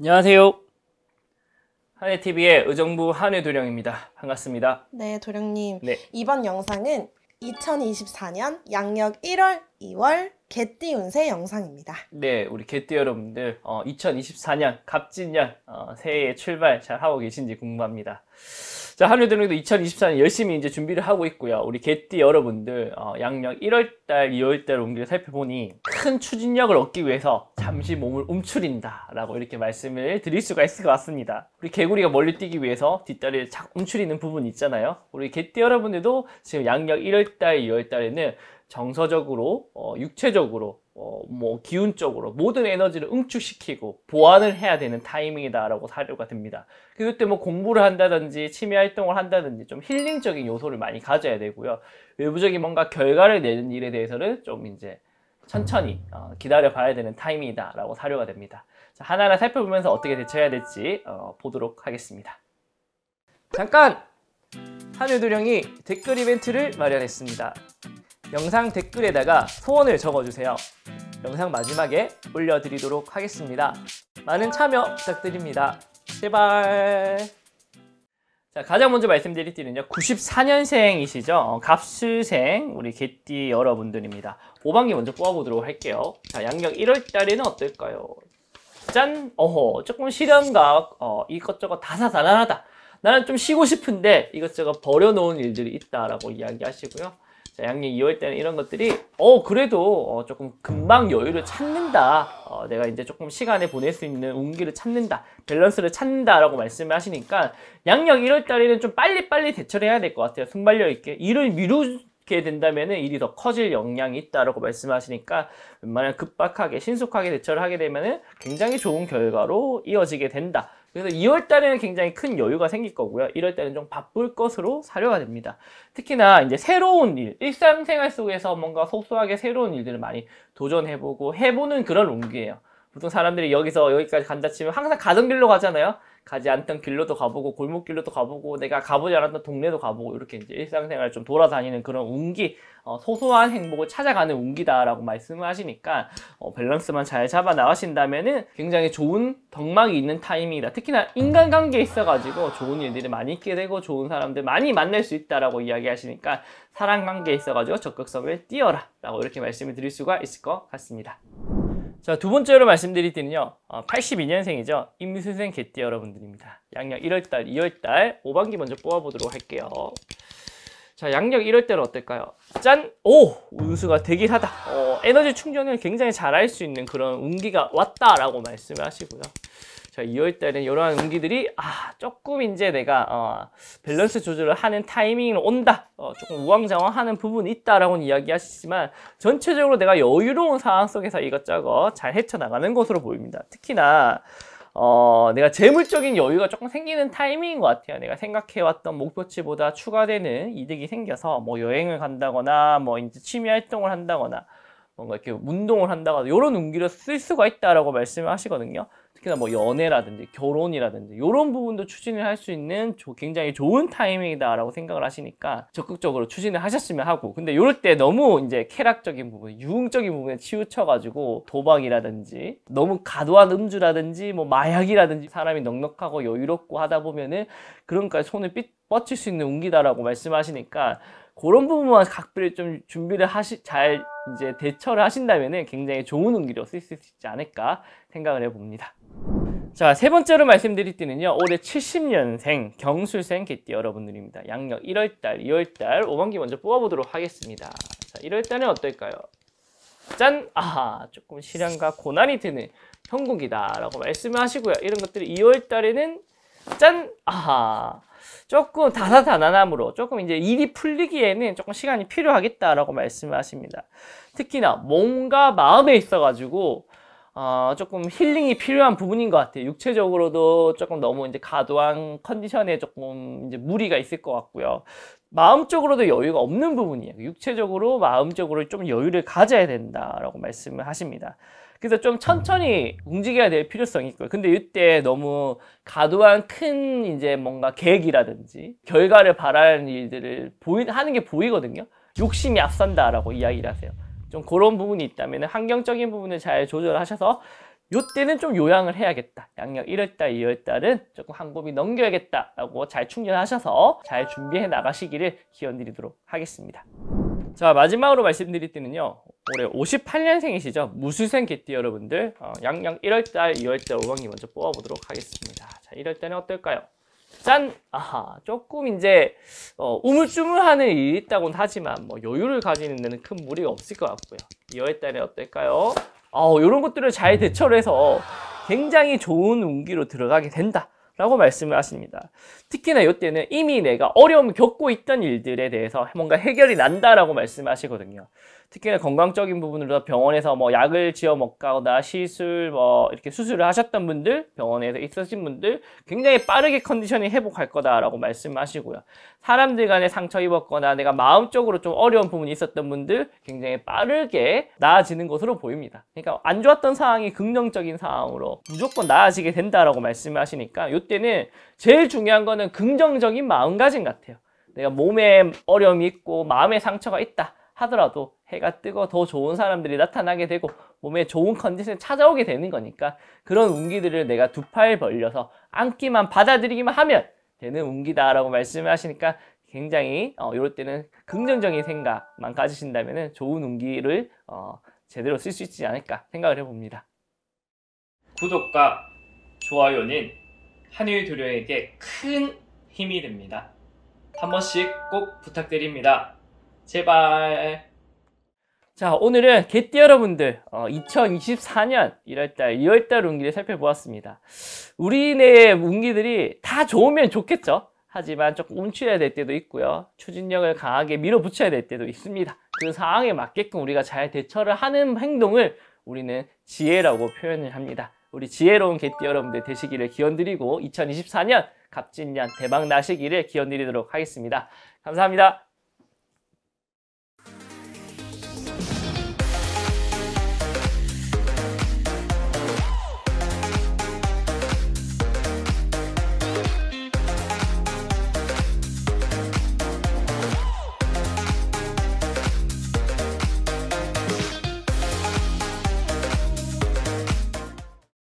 안녕하세요. 한해TV의 의정부 한해 도령입니다. 반갑습니다. 네, 도령님. 네. 이번 영상은 2024년 양력 1월, 2월 개띠 운세 영상입니다. 네, 우리 개띠 여러분들 어, 2024년 갑진년 어, 새해의 출발 잘 하고 계신지 궁금합니다. 자, 한해도령도 2024년 열심히 이제 준비를 하고 있고요. 우리 개띠 여러분들 어, 양력 1월달, 2월달 옮겨 살펴보니 큰 추진력을 얻기 위해서 잠시 몸을 움츠린다라고 이렇게 말씀을 드릴 수가 있을 것 같습니다. 우리 개구리가 멀리 뛰기 위해서 뒷다리를 착 움츠리는 부분이 있잖아요. 우리 개띠 여러분들도 지금 양력 1월달, 2월달에는 정서적으로, 어, 육체적으로, 어, 뭐 기운적으로 모든 에너지를 응축시키고 보완을 해야 되는 타이밍이다라고 사료가 됩니다. 그때 뭐 공부를 한다든지 취미 활동을 한다든지 좀 힐링적인 요소를 많이 가져야 되고요. 외부적인 뭔가 결과를 내는 일에 대해서는 좀 이제 천천히 어, 기다려 봐야 되는 타이밍이다 라고 사료가 됩니다 자, 하나하나 살펴보면서 어떻게 대처해야 될지 어, 보도록 하겠습니다 잠깐! 한유두령이 댓글 이벤트를 마련했습니다 영상 댓글에다가 소원을 적어주세요 영상 마지막에 올려드리도록 하겠습니다 많은 참여 부탁드립니다 제발 자, 가장 먼저 말씀드릴 때는요 94년생이시죠? 어, 갑수생, 우리 개띠 여러분들입니다. 5반기 먼저 뽑아보도록 할게요. 자, 양력 1월달에는 어떨까요? 짠! 어허, 조금 시련과, 어, 이것저것 다사다난하다. 나는 좀 쉬고 싶은데, 이것저것 버려놓은 일들이 있다라고 이야기하시고요. 자, 양력 2월 때는 이런 것들이 어 그래도 어, 조금 금방 여유를 찾는다. 어, 내가 이제 조금 시간을 보낼 수 있는 운기를 찾는다. 밸런스를 찾는다라고 말씀을 하시니까 양력 1월 달에는 좀 빨리빨리 대처를 해야 될 것 같아요. 순발력 있게. 일을 미루게 된다면 일이 더 커질 영향이 있다라고 말씀하시니까 웬만하면 급박하게 신속하게 대처를 하게 되면 굉장히 좋은 결과로 이어지게 된다. 그래서 2월 달에는 굉장히 큰 여유가 생길 거고요. 1월 달은좀 바쁠 것으로 사료가 됩니다. 특히나 이제 새로운 일, 일상생활 속에서 뭔가 소소하게 새로운 일들을 많이 도전해보고 해보는 그런 롱기예요. 보통 사람들이 여기서 여기까지 간다 치면 항상 가던 길로 가잖아요. 가지 않던 길로도 가보고 골목길로도 가보고 내가 가보지 않았던 동네도 가보고 이렇게 이제 일상생활 을좀 돌아다니는 그런 운기 어, 소소한 행복을 찾아가는 운기다라고 말씀을 하시니까 어, 밸런스만 잘 잡아 나가신다면은 굉장히 좋은 덕망이 있는 타이밍이다. 특히나 인간관계에 있어가지고 좋은 일들이 많이 있게 되고 좋은 사람들 많이 만날 수 있다라고 이야기하시니까 사랑관계에 있어가지고 적극성을 띄어라 라고 이렇게 말씀을 드릴 수가 있을 것 같습니다. 자, 두 번째로 말씀드릴 때는요. 82년생이죠. 어, 임수생 개띠 여러분들입니다. 양력 1월달, 2월달 5반기 먼저 뽑아보도록 할게요. 자, 양력 1월달은 어떨까요? 짠! 오! 운수가 되긴 하다. 어, 에너지 충전을 굉장히 잘할수 있는 그런 운기가 왔다라고 말씀을 하시고요. 자, 2월달에는 이러한 운기들이 아 조금 이제 내가 어, 밸런스 조절을 하는 타이밍으 온다. 어, 조금 우왕좌왕하는 부분이 있다라고 이야기하시지만 전체적으로 내가 여유로운 상황 속에서 이것저것 잘 헤쳐나가는 것으로 보입니다. 특히나 어, 내가 재물적인 여유가 조금 생기는 타이밍인 것 같아요. 내가 생각해왔던 목표치보다 추가되는 이득이 생겨서 뭐 여행을 간다거나 뭐 이제 취미 활동을 한다거나 뭔가 이렇게 운동을 한다거나 이런 운기를 쓸 수가 있다라고 말씀을 하시거든요. 특히나 뭐 연애라든지 결혼이라든지 이런 부분도 추진을 할 수 있는 굉장히 좋은 타이밍이다라고 생각을 하시니까 적극적으로 추진을 하셨으면 하고 근데 이럴 때 너무 이제 쾌락적인 부분, 유흥적인 부분에 치우쳐가지고 도박이라든지 너무 과도한 음주라든지 뭐 마약이라든지 사람이 넉넉하고 여유롭고 하다 보면은 그런까지 손을 삐, 뻗칠 수 있는 운기다라고 말씀하시니까 그런 부분만 각별히 좀 준비를 하시 잘 이제 대처를 하신다면 굉장히 좋은 운기로 쓸 수 있지 않을까 생각을 해봅니다. 자, 세 번째로 말씀드릴 때는요, 올해 70년생 경술생 개띠 여러분들입니다. 양력 1월달, 2월달, 5만기 먼저 뽑아보도록 하겠습니다. 자, 1월달은 어떨까요? 짠! 아하 조금 시련과 고난이 드는 형국이다. 라고 말씀을 하시고요. 이런 것들이 2월달에는 짠! 아하. 조금 다사다난함으로 조금 이제 일이 풀리기에는 조금 시간이 필요하겠다라고 말씀하십니다. 특히나 몸과 마음에 있어가지고 어, 조금 힐링이 필요한 부분인 것 같아요. 육체적으로도 조금 너무 이제 과도한 컨디션에 조금 이제 무리가 있을 것 같고요. 마음적으로도 여유가 없는 부분이에요. 육체적으로, 마음적으로 좀 여유를 가져야 된다라고 말씀을 하십니다. 그래서 좀 천천히 움직여야 될 필요성이 있고요. 근데 이때 너무 과도한 큰 이제 뭔가 계획이라든지 결과를 바라는 일들을 보이, 하는 게 보이거든요. 욕심이 앞선다라고 이야기를 하세요. 좀 그런 부분이 있다면 환경적인 부분을 잘 조절하셔서 요때는 좀 요양을 해야겠다. 양력 1월달, 2월달은 조금 한 곱이 넘겨야겠다라고 잘 충전하셔서 잘 준비해 나가시기를 기원드리도록 하겠습니다. 자 마지막으로 말씀드릴 때는요 올해 58년생이시죠 무수생 개띠 여러분들 어, 양양 1월달 2월달 5학기 먼저 뽑아보도록 하겠습니다 자 1월달은 어떨까요? 짠! 아하, 조금 이제 어, 우물쭈물하는 일이 있다곤 하지만 뭐 여유를 가지는 데는 큰 무리가 없을 것 같고요. 이어에 어떨까요? 어, 이런 것들을 잘 대처를 해서 굉장히 좋은 운기로 들어가게 된다. 라고 말씀을 하십니다. 특히나 이때는 이미 내가 어려움을 겪고 있던 일들에 대해서 뭔가 해결이 난다라고 말씀하시거든요. 특히나 건강적인 부분으로 병원에서 뭐 약을 지어 먹거나 시술 뭐 이렇게 수술을 하셨던 분들, 병원에서 있으신 분들 굉장히 빠르게 컨디션이 회복할 거다라고 말씀하시고요. 사람들 간에 상처 입었거나 내가 마음적으로 좀 어려운 부분이 있었던 분들 굉장히 빠르게 나아지는 것으로 보입니다. 그러니까 안 좋았던 상황이 긍정적인 상황으로 무조건 나아지게 된다라고 말씀하시니까 때는 제일 중요한 거는 긍정적인 마음가짐 같아요. 내가 몸에 어려움이 있고 마음에 상처가 있다 하더라도 해가 뜨고 더 좋은 사람들이 나타나게 되고 몸에 좋은 컨디션이 찾아오게 되는 거니까 그런 운기들을 내가 두 팔 벌려서 앉기만 받아들이기만 하면 되는 운기다라고 말씀을 하시니까 굉장히 어, 이럴 때는 긍정적인 생각만 가지신다면 좋은 운기를 어, 제대로 쓸 수 있지 않을까 생각을 해봅니다. 구독과 좋아요는 한일 도료에게 큰 힘이 됩니다. 한 번씩 꼭 부탁드립니다. 제발. 자, 오늘은 개띠 여러분들 어, 2024년 1월달, 2월달 운기를 살펴보았습니다. 우리네 운기들이 다 좋으면 좋겠죠? 하지만 조금 움츠려야 될 때도 있고요. 추진력을 강하게 밀어붙여야 될 때도 있습니다. 그 상황에 맞게끔 우리가 잘 대처를 하는 행동을 우리는 지혜라고 표현을 합니다. 우리 지혜로운 개띠 여러분들 되시기를 기원드리고 2024년 갑진년 대박 나시기를 기원드리도록 하겠습니다. 감사합니다.